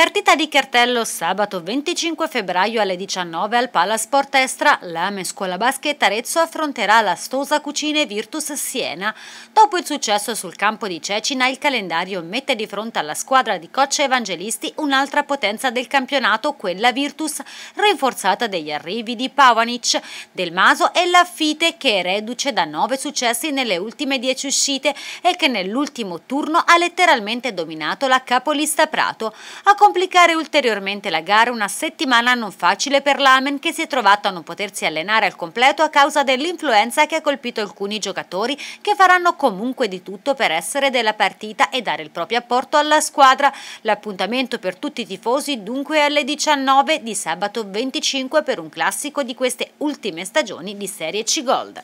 Partita di cartello sabato 25 febbraio alle 19 al Palasport Estra, l'Ame Scuola Basket Arezzo affronterà la Stosa Cucine Virtus Siena. Dopo il successo sul campo di Cecina, il calendario mette di fronte alla squadra di Coccia Evangelisti un'altra potenza del campionato, quella Virtus, rinforzata degli arrivi di Pavanic, Del Maso e Laffite che è reduce da 9 successi nelle ultime 10 uscite e che nell'ultimo turno ha letteralmente dominato la capolista Prato. A complicare ulteriormente la gara una settimana non facile per l'Amen che si è trovato a non potersi allenare al completo a causa dell'influenza che ha colpito alcuni giocatori che faranno comunque di tutto per essere della partita e dare il proprio apporto alla squadra. L'appuntamento per tutti i tifosi dunque è alle 19 di sabato 25 per un classico di queste ultime stagioni di Serie C Gold.